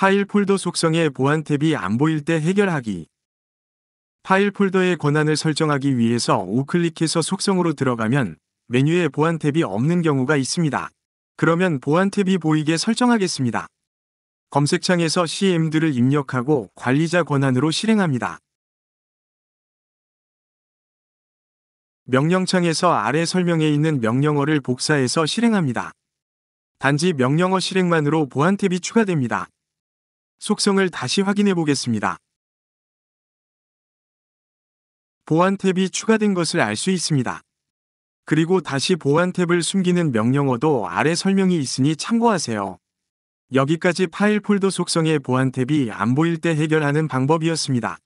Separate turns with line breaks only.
파일 폴더 속성의 보안 탭이 안 보일 때 해결하기. 파일 폴더의 권한을 설정하기 위해서 우클릭해서 속성으로 들어가면 메뉴에 보안 탭이 없는 경우가 있습니다. 그러면 보안 탭이 보이게 설정하겠습니다. 검색창에서 c m d 를 입력하고 관리자 권한으로 실행합니다. 명령창에서 아래 설명에 있는 명령어를 복사해서 실행합니다. 단지 명령어 실행만으로 보안 탭이 추가됩니다. 속성을 다시 확인해 보겠습니다. 보안 탭이 추가된 것을 알 수 있습니다. 그리고 다시 보안 탭을 숨기는 명령어도 아래 설명이 있으니 참고하세요. 여기까지 파일 폴더 속성의 보안 탭이 안 보일 때 해결하는 방법이었습니다.